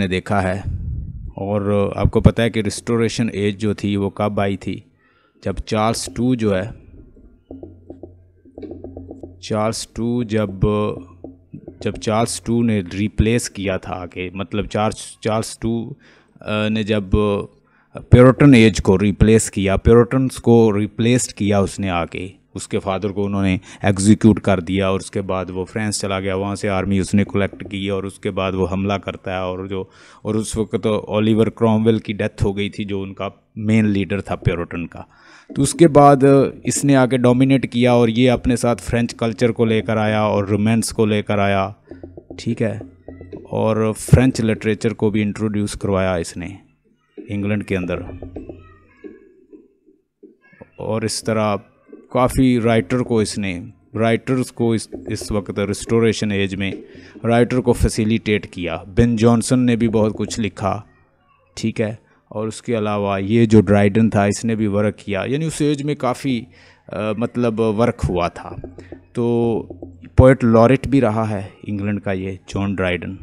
ने देखा है और आपको पता है कि रिस्टोरेशन एज जो थी वो कब आई थी जब चार्ल्स टू जो है चार्ल्स टू जब जब चार्ल्स टू ने रिप्लेस किया था आगे मतलब चार्ल्स चार्ल्स टू ने जब प्योरटन एज को रिप्लेस किया प्योरटन्स को रिप्लेस किया उसने आगे उसके फादर को उन्होंने एग्जीक्यूट कर दिया और उसके बाद वो फ्रांस चला गया वहाँ से आर्मी उसने कलेक्ट की और उसके बाद वो हमला करता है और जो और उस वक्त ओलिवर क्रॉमवेल की डेथ हो गई थी जो उनका मेन लीडर था प्योरटन का तो उसके बाद इसने आके डोमिनेट किया और ये अपने साथ फ्रेंच कल्चर को लेकर आया और रोमांस को लेकर आया ठीक है और फ्रेंच लिटरेचर को भी इंट्रोड्यूस करवाया इसने इंग्लैंड के अंदर और इस तरह काफ़ी राइटर को इसने राइटर्स को इस इस वक्त रिस्टोरेशन एज में राइटर को फैसिलिटेट किया बिन जॉनसन ने भी बहुत कुछ लिखा ठीक है और उसके अलावा ये जो ड्राइडन था इसने भी वर्क किया यानी उस एज में काफ़ी मतलब वर्क हुआ था तो पोइट लॉरेट भी रहा है इंग्लैंड का ये जॉन ड्राइडन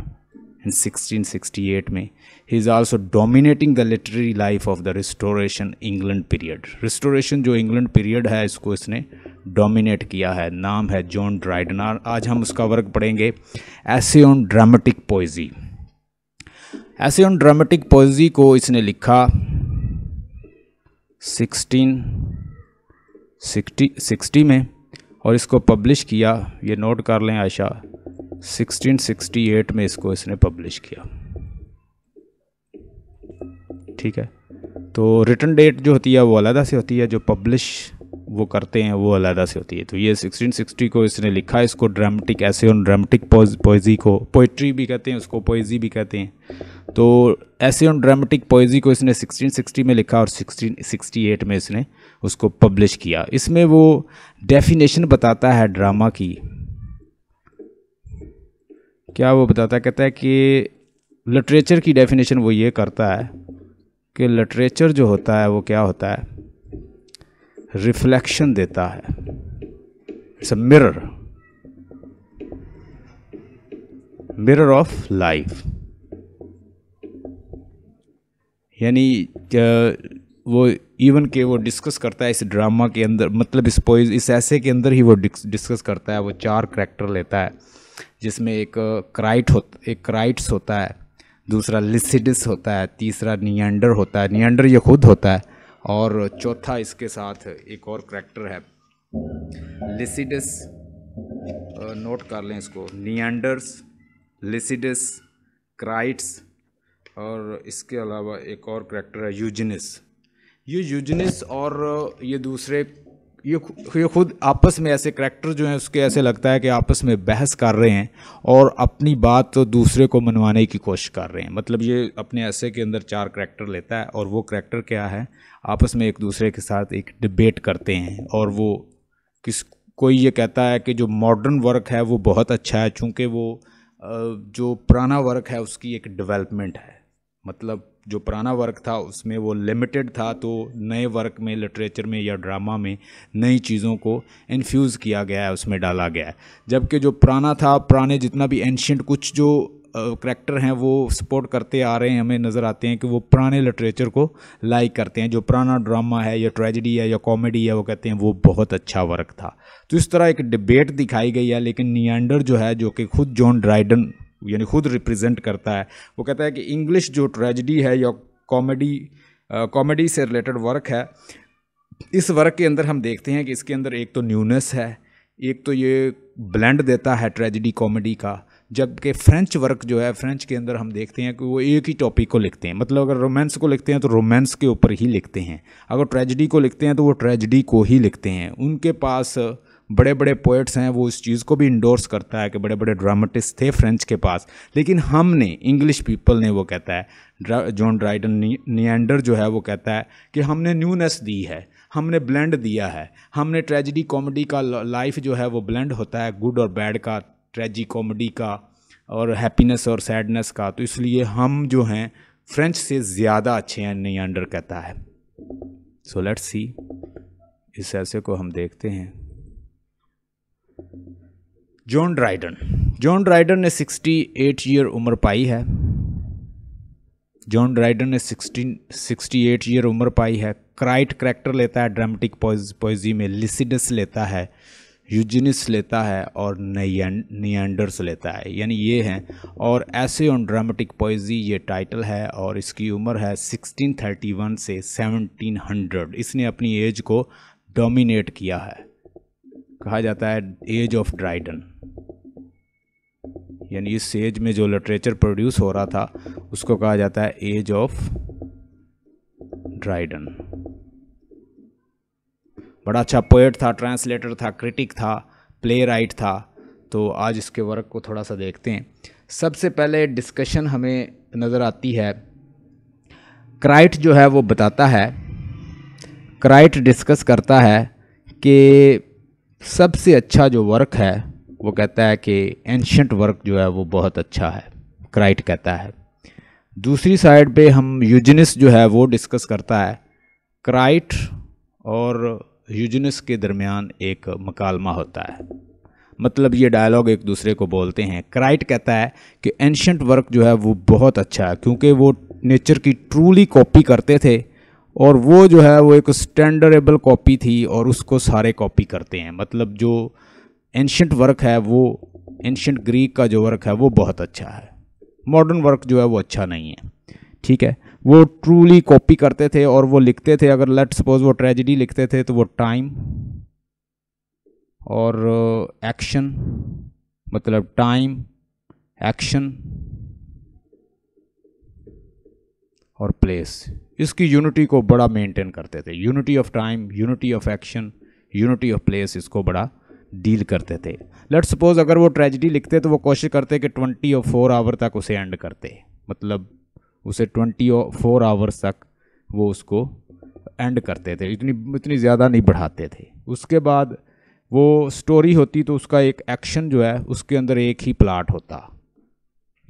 in 1668 में he is also dominating the literary life of the restoration England period restoration जो इंग्लैंड पीरियड है इसको इसने डोमिनेट किया है नाम है जॉन ड्राइडनार आज हम उसका वर्क पढ़ेंगे essay on dramatic poesy essay on dramatic poesy को इसने लिखा 1660 60 में और इसको पब्लिश किया ये नोट कर लें आयशा 1668 में इसको इसने पब्लिश किया ठीक है तो रिटर्न डेट जो होती है वो अलहदा से होती है जो पब्लिश वो करते हैं वो अलहदा से होती है तो ये 1660 को इसने लिखा इसको dramatic essay on dramatic poesy को पोइट्री भी कहते हैं उसको पोइजी भी कहते हैं तो ऐसे ऑन ड्रामेटिक पोइजी को इसने 1660 में लिखा और 1668 में इसने उसको पब्लिश किया इसमें वो डेफिनेशन बताता है ड्रामा की क्या वो बताता है कहता है कि लिटरेचर की डेफिनेशन वो ये करता है कि लिटरेचर जो होता है वो क्या होता है रिफ्लेक्शन देता है it's a mirror mirror of life यानी वो इवन के वो डिस्कस करता है इस ड्रामा के अंदर मतलब इस पोइज इस ऐसे के अंदर ही वो डिस्कस करता है वो चार करेक्टर लेता है जिसमें एक क्राइट हो एक क्राइट्स होता है दूसरा लिसिडिस होता है तीसरा नियंडर होता है नियंडर ये खुद होता है और चौथा इसके साथ एक और करेक्टर है लिसिडस नोट कर लें इसको नियंडर्स लिसिडस क्राइट्स और इसके अलावा एक और करैक्टर है यूजनिस ये यूजनिस और ये दूसरे ये ये खुद आपस में ऐसे करैक्टर जो हैं उसके ऐसे लगता है कि आपस में बहस कर रहे हैं और अपनी बात तो दूसरे को मनवाने की कोशिश कर रहे हैं मतलब ये अपने ऐसे के अंदर चार करैक्टर लेता है और वो करैक्टर क्या है आपस में एक दूसरे के साथ एक डिबेट करते हैं और वो किस कोई ये कहता है कि जो मॉडर्न वर्क है वो बहुत अच्छा है चूँकि वो जो पुराना वर्क है उसकी एक डिवेलपमेंट है मतलब जो पुराना वर्क था उसमें वो लिमिटेड था तो नए वर्क में लिटरेचर में या ड्रामा में नई चीज़ों को इन्फ्यूज़ किया गया है उसमें डाला गया है जबकि जो पुराना था पुराने जितना भी एंशंट कुछ जो करैक्टर हैं वो सपोर्ट करते आ रहे हैं हमें नज़र आते हैं कि वो पुराने लिटरेचर को लाइक करते हैं जो पुराना ड्रामा है या ट्रेजिडी है या कॉमेडी है वो कहते हैं वो बहुत अच्छा वर्क था तो इस तरह एक डिबेट दिखाई गई है लेकिन नियंडर जो है जो कि खुद जॉन ड्राइडन यानी खुद रिप्रेजेंट करता है वो कहता है कि इंग्लिश जो ट्रेजिडी है या कॉमेडी कॉमेडी से रिलेटेड वर्क है इस वर्क के अंदर हम देखते हैं कि इसके अंदर एक तो न्यूनेस है एक तो ये ब्लेंड देता है ट्रेजिडी कॉमेडी का जबकि फ्रेंच वर्क जो है फ्रेंच के अंदर हम देखते हैं कि वो एक ही टॉपिक को लिखते हैं मतलब अगर रोमांस को लिखते हैं तो रोमांस के ऊपर ही लिखते हैं अगर ट्रेजिडी को लिखते हैं तो वो ट्रेजिडी को ही लिखते हैं उनके पास बड़े बड़े पोइट्स हैं वो इस चीज़ को भी इंडोर्स करता है कि बड़े बड़े ड्रामेटिस्ट थे फ्रेंच के पास लेकिन हमने इंग्लिश पीपल ने वो कहता है जॉन ड्राइडन नियंडर जो है वो कहता है कि हमने न्यूनेस दी है हमने ब्लेंड दिया है हमने ट्रेजिडी कॉमेडी का लाइफ जो है वो ब्लेंड होता है गुड और बैड का ट्रेजी कॉमेडी का और हैप्पीनेस और सैडनेस का तो इसलिए हम जो हैं फ्रेंच से ज़्यादा अच्छे हैं नियंडर कहता है सो लेट्स सी इस ऐसे को हम देखते हैं जॉन ड्राइडन जॉन ड्राइडन ने 68 ईयर उम्र पाई है जॉन ड्राइडन ने 16 68 ईयर उम्र पाई है क्राइट करेक्टर लेता है ड्रामेटिक पोइजी में लिसिडस लेता है यूजिनिस लेता है और नियंडर्स लेता है यानी ये हैं और ऐसे ऑन ड्रामेटिक पोइजी ये टाइटल है और इसकी उम्र है 1631 से 1700 इसने अपनी एज को डोमिनेट किया है कहा जाता है एज ऑफ ड्राइडन यानी इस एज में जो लिटरेचर प्रोड्यूस हो रहा था उसको कहा जाता है एज ऑफ ड्राइडन बड़ा अच्छा पोएट था ट्रांसलेटर था क्रिटिक था प्ले राइट था तो आज इसके वर्क को थोड़ा सा देखते हैं सबसे पहले डिस्कशन हमें नज़र आती है क्राइट जो है वो बताता है क्राइट डिस्कस करता है कि सबसे अच्छा जो वर्क है वो कहता है कि एंशंट वर्क जो है वो बहुत अच्छा है क्राइट कहता है दूसरी साइड पे हम यूजनिस जो है वो डिस्कस करता है क्राइट और यूजनिस के दरमियान एक मकालमा होता है मतलब ये डायलॉग एक दूसरे को बोलते हैं क्राइट कहता है कि एंशंट वर्क जो है वो बहुत अच्छा है क्योंकि वो नेचर की ट्रूली कॉपी करते थे और वो जो है वो एक स्टैंडर्डेबल कॉपी थी और उसको सारे कॉपी करते हैं मतलब जो एंशंट वर्क है वो एंशंट ग्रीक का जो वर्क है वो बहुत अच्छा है मॉडर्न वर्क जो है वो अच्छा नहीं है ठीक है वो ट्रूली कॉपी करते थे और वो लिखते थे अगर लेट सपोज वो ट्रेजिडी लिखते थे तो वो टाइम और एक्शन uh, मतलब टाइम एक्शन और प्लेस इसकी यूनिटी को बड़ा मेंटेन करते थे unity of time unity of action unity of place इसको बड़ा डील करते थे लेट सपोज अगर वो ट्रेजिडी लिखते तो वो कोशिश करते कि ट्वेंटी और फोर आवर तक उसे एंड करते मतलब उसे ट्वेंटी और फोर आवर्स तक वो उसको एंड करते थे इतनी इतनी ज़्यादा नहीं बढ़ाते थे उसके बाद वो स्टोरी होती तो उसका एक एक्शन जो है उसके अंदर एक ही प्लाट होता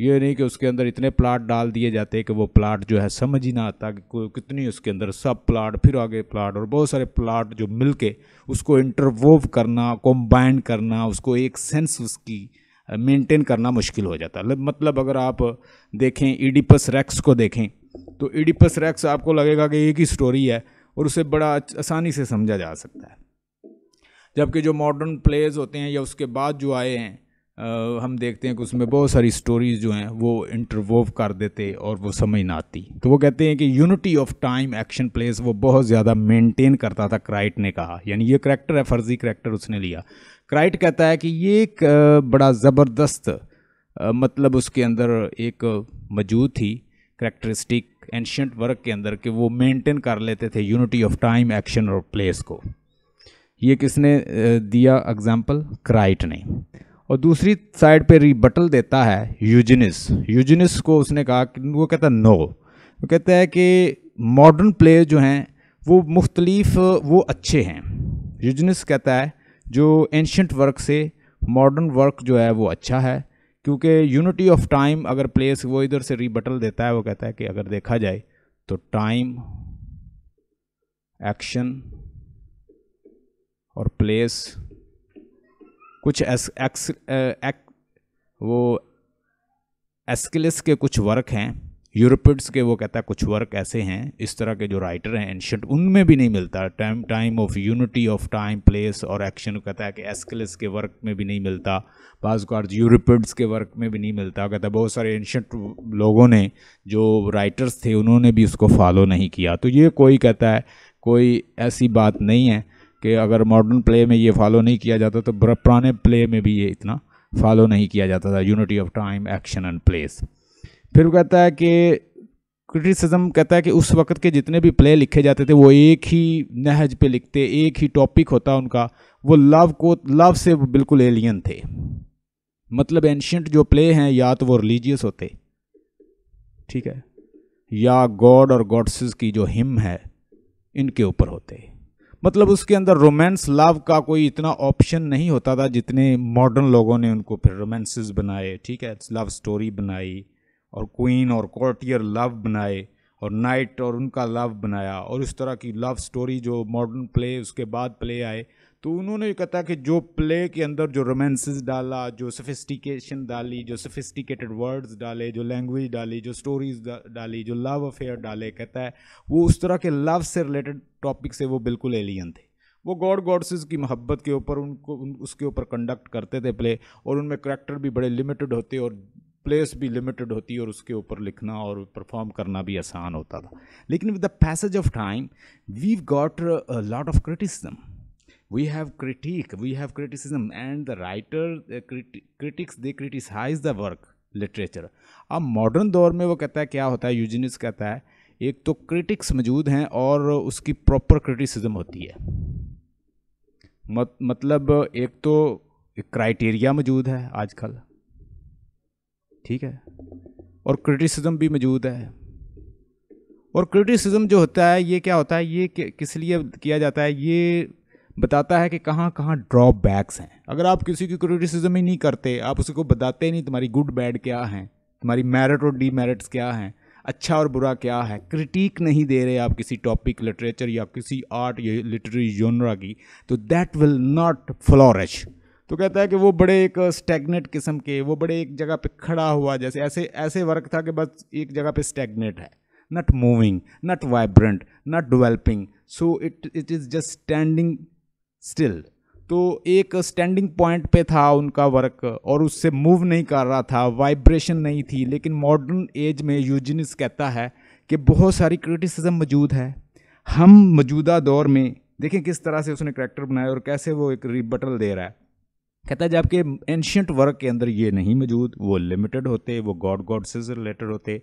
ये नहीं कि उसके अंदर इतने प्लाट डाल दिए जाते हैं कि वो प्लाट जो है समझ ही ना आता कि कितनी उसके अंदर सब प्लाट फिर आगे प्लाट और बहुत सारे प्लाट जो मिल के उसको इंटरवोव करना कॉम्बाइंड करना उसको एक सेंस उसकी मेंटेन करना मुश्किल हो जाता है मतलब अगर आप देखें ईडीपस रैक्स को देखें तो ईडीपस रैक्स आपको लगेगा कि एक ही स्टोरी है और उसे बड़ा आसानी से समझा जा सकता है जबकि जो मॉडर्न प्लेज होते हैं या उसके बाद जो आए हैं हम देखते हैं कि उसमें बहुत सारी स्टोरीज जो हैं वो इंटरवोव कर देते और वो समझ ना आती तो वो कहते हैं कि unity of time action place वो बहुत ज़्यादा मेंटेन करता था क्राइट ने कहा यानी ये करैक्टर है फर्जी करैक्टर उसने लिया क्राइट कहता है कि ये एक बड़ा ज़बरदस्त मतलब उसके अंदर एक मौजूद थी करैक्टरिस्टिक एंशंट वर्क के अंदर कि वो मेंटेन कर लेते थे यूनिटी ऑफ टाइम एक्शन और प्लेस को ये किसने दिया एग्ज़ाम्पल क्राइट ने और दूसरी साइड पे रिबटल देता है यूजिनिस यूजिनिस को उसने कहा कि वो कहता है नो वो कहता है कि मॉडर्न प्लेयर जो हैं वो मुख्तलिफ वो अच्छे हैं यूजनिस कहता है जो एंशंट वर्क से मॉडर्न वर्क जो है वो अच्छा है क्योंकि यूनिटी ऑफ टाइम अगर प्लेस वो इधर से रिबटल देता है वो कहता है कि अगर देखा जाए तो टाइम एक्शन और प्लेस कुछ एस एक्स एक, वो एस्किलिस के कुछ वर्क हैं यूरोपिड्स के वो कहता है कुछ वर्क ऐसे हैं इस तरह के जो राइटर हैं एंशंट उनमें भी नहीं मिलता time time of unity of time place और एक्शन कहता है कि एस्किलिस के वर्क में भी नहीं मिलता बाज यूरोपिड्स के वर्क में भी नहीं मिलता कहता है बहुत सारे एंशंट लोगों ने जो राइटर्स थे उन्होंने भी उसको फॉलो नहीं किया तो ये कोई कहता है कोई ऐसी बात नहीं है कि अगर मॉडर्न प्ले में ये फॉलो नहीं किया जाता तो पुराने प्ले में भी ये इतना फॉलो नहीं किया जाता था unity of time action and place फिर वो कहता है कि क्रिटिसिज्म कहता है कि उस वक्त के जितने भी प्ले लिखे जाते थे वो एक ही नहज पे लिखते एक ही टॉपिक होता उनका वो लव को लव से बिल्कुल एलियन थे मतलब एंशियंट जो प्ले हैं या तो वो रिलीजियस होते ठीक है या गॉड और गॉडसेस की जो हिम है इनके ऊपर होते मतलब उसके अंदर रोमांस लव का कोई इतना ऑप्शन नहीं होता था जितने मॉडर्न लोगों ने उनको फिर रोमांसेस बनाए ठीक है लव स्टोरी बनाई और क्वीन और कॉर्टियर लव बनाए और नाइट और उनका लव बनाया और इस तरह की लव स्टोरी जो मॉडर्न प्ले उसके बाद प्ले आए तो उन्होंने कहा था कि जो प्ले के अंदर जो रोमांसेस डाला जो सफिस्टिकेशन डाली जो सफिस्टिकेटेड वर्ड्स डाले जो लैंग्वेज डाली जो स्टोरीज डाली जो लव अफेयर डाले कहता है वो उस तरह के लव से रिलेटेड टॉपिक से वो बिल्कुल एलियन थे वो गॉड गॉडसेस की मोहब्बत के ऊपर उनको उन, उसके ऊपर कंडक्ट करते थे प्ले और उनमें करेक्टर भी बड़े लिमिटेड होते और प्लेस भी लिमिटेड होती और उसके ऊपर लिखना और परफॉर्म करना भी आसान होता था लेकिन with the passage of time we got lot of criticism we have critic we have criticism and the writer critics they criticise the work literature अब मॉडर्न दौर में वो कहता है क्या होता है यूजिनिस कहता है एक तो क्रिटिक्स मौजूद हैं और उसकी प्रॉपर क्रिटिसिज्म होती है मत मतलब एक तो क्राइटेरिया मौजूद है आजकल ठीक है और क्रिटिसिज्म भी मौजूद है और क्रिटिसिज्म जो होता है ये क्या होता है ये किस लिए किया जाता है ये बताता है कि कहाँ कहाँ ड्रॉबैक्स हैं अगर आप किसी की क्रिटिसिज्म ही नहीं करते आप उसी को बताते नहीं तुम्हारी गुड बैड क्या हैं तुम्हारी मेरिट और डी मेरिट्स क्या हैं अच्छा और बुरा क्या है क्रिटिक नहीं दे रहे आप किसी टॉपिक लिटरेचर या किसी आर्ट या लिटरेरी जोनरा की तो दैट विल नॉट फ्लॉरिश तो कहता है कि वो बड़े एक स्टैगनेट किस्म के वो बड़े एक जगह पे खड़ा हुआ जैसे ऐसे ऐसे वर्क था कि बस एक जगह पे स्टैगनेट है not moving not vibrant not developing so it it is just standing still तो एक स्टैंडिंग पॉइंट पे था उनका वर्क और उससे मूव नहीं कर रहा था वाइब्रेशन नहीं थी लेकिन मॉडर्न एज में यूजिनिस कहता है कि बहुत सारी क्रिटिसिज्म मौजूद है हम मौजूदा दौर में देखें किस तरह से उसने करेक्टर बनाया और कैसे वो एक रिबटल दे रहा है कहता है जबकि एनशियट वर्क के अंदर ये नहीं मौजूद वो लिमिटेड होते वो गॉड गॉडसेस से रिलेटेड होते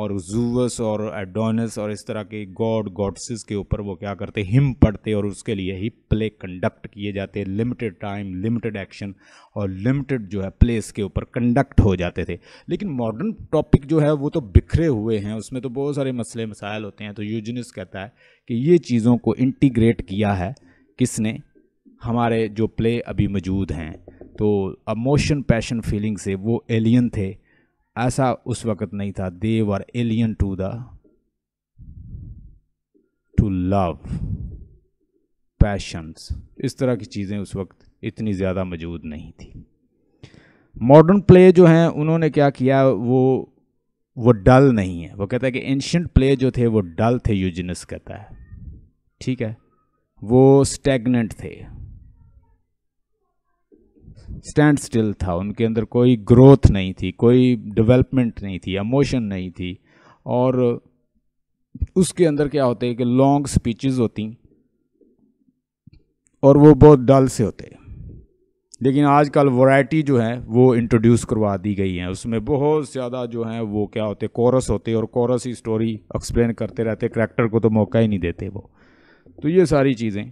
और जूवस और एडोनस और इस तरह के गॉड गॉडसेस के ऊपर वो क्या करते हिम पढ़ते और उसके लिए ही प्ले कंडक्ट किए जाते लिमिटेड टाइम लिमिटेड एक्शन और लिमिटेड जो है प्लेस के ऊपर कंडक्ट हो जाते थे लेकिन मॉडर्न टॉपिक जो है वो तो बिखरे हुए हैं उसमें तो बहुत सारे मसले मसायल होते हैं तो यूजनिस कहता है कि ये चीज़ों को इंटीग्रेट किया है किसने हमारे जो प्ले अभी मौजूद हैं तो अमोशन पैशन फीलिंग से वो एलियन थे ऐसा उस वक़्त नहीं था they were alien to the to love passions इस तरह की चीज़ें उस वक्त इतनी ज़्यादा मौजूद नहीं थी मॉडर्न प्ले जो हैं उन्होंने क्या किया वो वो डल नहीं है वो कहता है कि एंशंट प्ले जो थे वो डल थे यूजिनस कहता है ठीक है वो स्टेगनेंट थे स्टैंड स्टिल था उनके अंदर कोई ग्रोथ नहीं थी कोई डेवलपमेंट नहीं थी इमोशन नहीं थी और उसके अंदर क्या होते हैं कि लॉन्ग स्पीचेस होती और वो बहुत डल से होते लेकिन आजकल वैरायटी जो है वो इंट्रोड्यूस करवा दी गई है उसमें बहुत ज़्यादा जो है वो क्या होते कोरस होते और कोरस ही स्टोरी एक्सप्लेन करते रहते करैक्टर को तो मौका ही नहीं देते वो तो ये सारी चीज़ें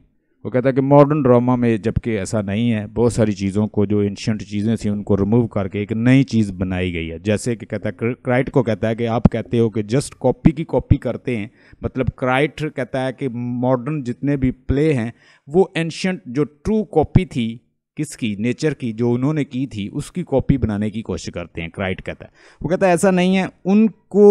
वो कहता है कि मॉडर्न ड्रामा में जबकि ऐसा नहीं है बहुत सारी चीज़ों को जो एंशंट चीज़ें थी उनको रिमूव करके एक नई चीज़ बनाई गई है जैसे कि कहता है क्राइट को कहता है कि आप कहते हो कि जस्ट कॉपी की कॉपी करते हैं मतलब क्राइट कहता है कि मॉडर्न जितने भी प्ले हैं वो एंशंट जो ट्रू कॉपी थी किसकी नेचर की जो उन्होंने की थी उसकी कॉपी बनाने की कोशिश करते हैं क्राइट कहता है वो कहता है ऐसा नहीं है उनको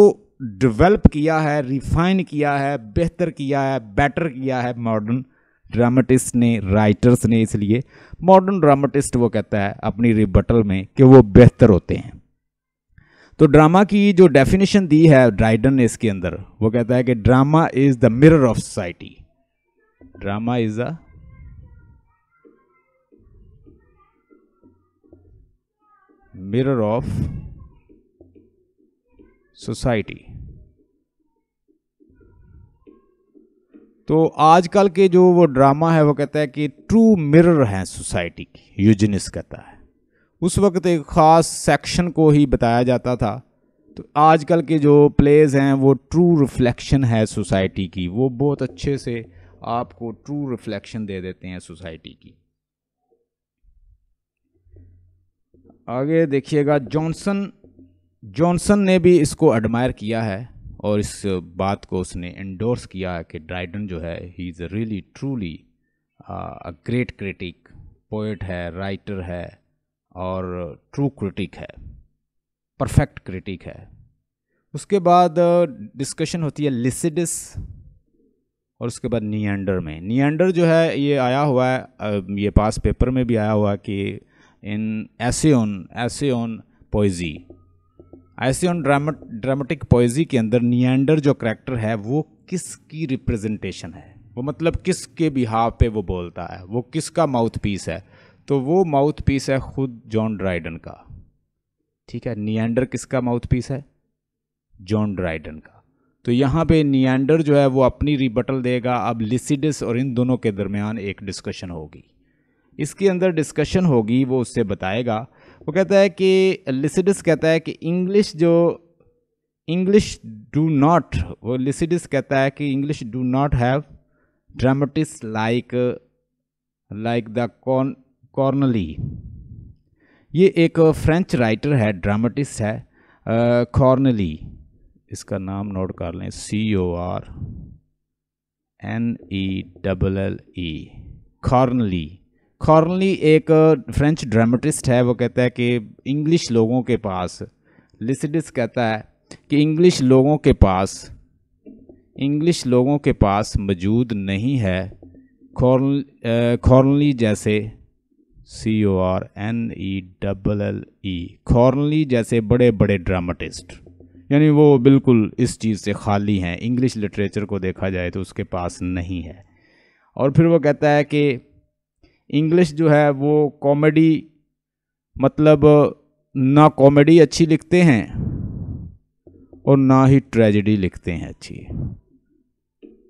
डिवेलप किया है रिफाइन किया है बेहतर किया है बेटर किया है मॉडर्न ड्रामेटिस्ट ने राइटर्स ने इसलिए मॉडर्न ड्रामाटिस्ट वो कहता है अपनी रिबटल में कि वो बेहतर होते हैं तो ड्रामा की जो डेफिनेशन दी है ड्राइडन ने इसके अंदर वो कहता है कि drama is the mirror of society drama is a mirror of society तो आजकल के जो वो ड्रामा है वो कहता है कि ट्रू मिरर हैं सोसाइटी की यूजनिस कहता है उस वक्त एक ख़ास सेक्शन को ही बताया जाता था तो आजकल के जो प्लेज हैं वो ट्रू रिफ्लेक्शन है सोसाइटी की वो बहुत अच्छे से आपको ट्रू रिफ्लेक्शन दे देते हैं सोसाइटी की आगे देखिएगा जॉनसन जॉनसन ने भी इसको एडमायर किया है और इस बात को उसने इंडोर्स किया कि ड्राइडन जो है he is really truly a great critic poet है राइटर है और ट्रू क्रिटिक है परफेक्ट क्रिटिक है उसके बाद डिस्कशन होती है लिसिडिस और उसके बाद नियंडर में नियंडर जो है ये आया हुआ है ये पास पेपर में भी आया हुआ कि इन essay on essay on poesy essay on dramatic poesy के अंदर नियंडर जो करैक्टर है वो किसकी रिप्रेजेंटेशन है वो मतलब किसके बिहाव पे वो बोलता है वो किसका माउथ पीस है तो वो माउथ पीस है खुद जॉन ड्राइडन का ठीक है नियंडर किसका माउथ पीस है जॉन ड्राइडन का तो यहाँ पे नियंडर जो है वो अपनी रिबटल देगा अब लिसिडिस और इन दोनों के दरमियान एक डिस्कशन होगी इसके अंदर डिस्कशन होगी वो उससे बताएगा वो कहता है कि लिसिडस कहता है कि इंग्लिश जो इंग्लिश डू नॉट वो लिसिडस कहता है कि English do not have dramatists like like the corn Corneille ये एक फ्रेंच राइटर है ड्रामेटिस्ट है कॉर्नली इसका नाम नोट कर लें C O R N E double L E Corneille Corneille एक फ्रेंच uh, ड्रामेटिस्ट है वो कहता है कि इंग्लिश लोगों के पास लिसडिस कहता है कि इंग्लिश लोगों के पास इंग्लिश लोगों के पास मौजूद नहीं है कॉर्नली uh, जैसे C O R N E double L E Corneille जैसे बड़े बड़े ड्रामाटिस्ट यानी वो बिल्कुल इस चीज़ से खाली हैं इंग्लिश लिटरेचर को देखा जाए तो उसके पास नहीं है और फिर वो कहता है कि इंग्लिश जो है वो कॉमेडी मतलब ना कॉमेडी अच्छी लिखते हैं और ना ही ट्रेजेडी लिखते हैं अच्छी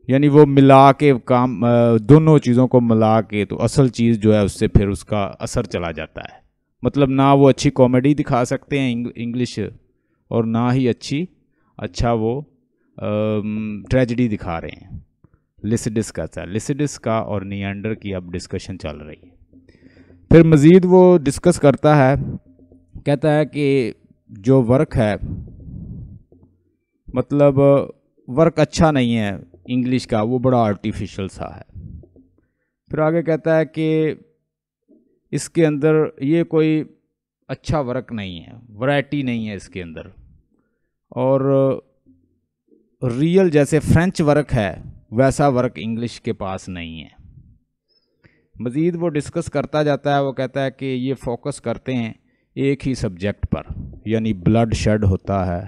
यानी वो मिला के काम दोनों चीज़ों को मिला के तो असल चीज़ जो है उससे फिर उसका असर चला जाता है मतलब ना वो अच्छी कॉमेडी दिखा सकते हैं इंग्लिश और ना ही अच्छी अच्छा वो ट्रेजडी दिखा रहे हैं लिसिडिस का था लिसिडिस का और नियंडर की अब डिस्कशन चल रही है फिर मज़ीद वो डिस्कस करता है कहता है कि जो वर्क है मतलब वर्क अच्छा नहीं है इंग्लिश का वो बड़ा आर्टिफिशियल सा है फिर आगे कहता है कि इसके अंदर ये कोई अच्छा वर्क नहीं है वैरायटी नहीं है इसके अंदर और रियल जैसे फ्रेंच वर्क है वैसा वर्क इंग्लिश के पास नहीं है मज़ीद वो डिस्कस करता जाता है वो कहता है कि ये फोकस करते हैं एक ही सब्जेक्ट पर यानी ब्लड शेड होता है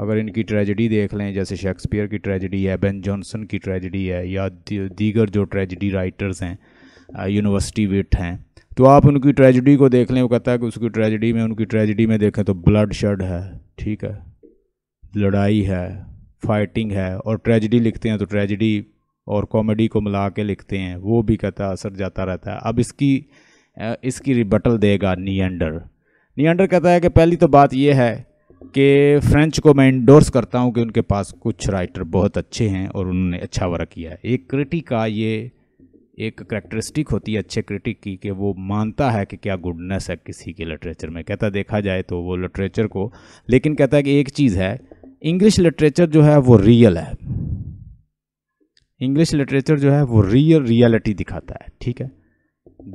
अगर इनकी ट्रेजडी देख लें जैसे शेक्सपियर की ट्रेजडी है बेन जॉनसन की ट्रेजडी है या दीगर जो ट्रेजडी राइटर्स हैं यूनिवर्सिटी विट हैं तो आप उनकी ट्रेजडी को देख लें वो कहता है कि उसकी ट्रेजडी में उनकी ट्रेजडी में देखें तो ब्लड शेड है ठीक है लड़ाई है फाइटिंग है और ट्रेजिडी लिखते हैं तो ट्रेजिडी और कॉमेडी को मिला के लिखते हैं वो भी कहता असर जाता रहता है अब इसकी इसकी रिबटल देगा नियंडर नियंडर कहता है कि पहली तो बात यह है कि फ्रेंच को मैं इंडोर्स करता हूँ कि उनके पास कुछ राइटर बहुत अच्छे हैं और उन्होंने अच्छा वर्क किया है एक क्रिटिक का ये एक करेक्टरिस्टिक होती है अच्छे क्रिटिक की कि वो मानता है कि क्या गुडनेस है किसी के लिटरेचर में कहता देखा जाए तो वो लिटरेचर को लेकिन कहता है कि एक चीज़ है इंग्लिश लिटरेचर जो है वो रियल है इंग्लिश लिटरेचर जो है वो रियल रियलिटी दिखाता है ठीक है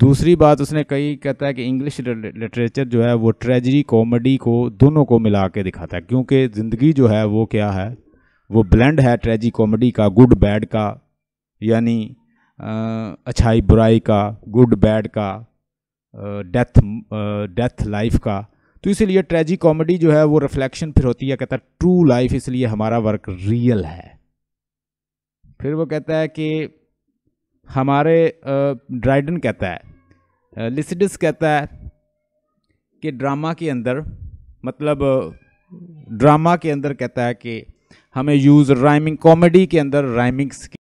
दूसरी बात उसने कही कहता है कि इंग्लिश लिटरेचर जो है वो ट्रेजडी कॉमेडी को दोनों को मिला के दिखाता है क्योंकि ज़िंदगी जो है वो क्या है वो ब्लेंड है ट्रेजी कॉमेडी का गुड बैड का यानी अच्छाई बुराई का गुड बैड का डेथ डेथ लाइफ का तो इसीलिए ट्रेजी कॉमेडी जो है वो रिफ्लेक्शन फिर होती है कहता है ट्रू लाइफ इसलिए हमारा वर्क रियल है फिर वो कहता है कि हमारे ड्राइडन कहता है लिसडिस कहता है कि ड्रामा के अंदर मतलब ड्रामा के अंदर कहता है कि हमें यूज़ राइमिंग कॉमेडी के अंदर राइमिंग्स